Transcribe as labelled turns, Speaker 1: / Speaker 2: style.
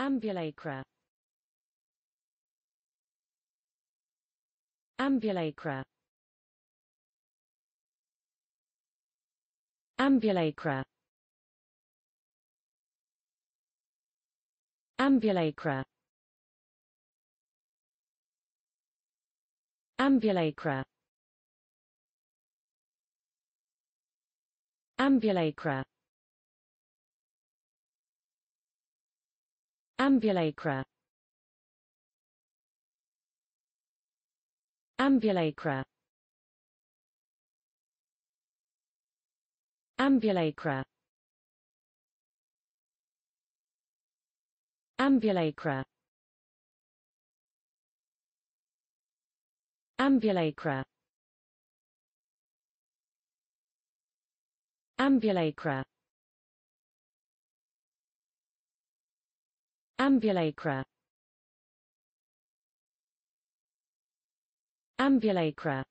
Speaker 1: Ambulacra Ambulacra Ambulacra Ambulacra Ambulacra Ambulacra Ambulacra Ambulacra Ambulacra Ambulacra Ambulacra Ambulacra Ambulacra Ambulacra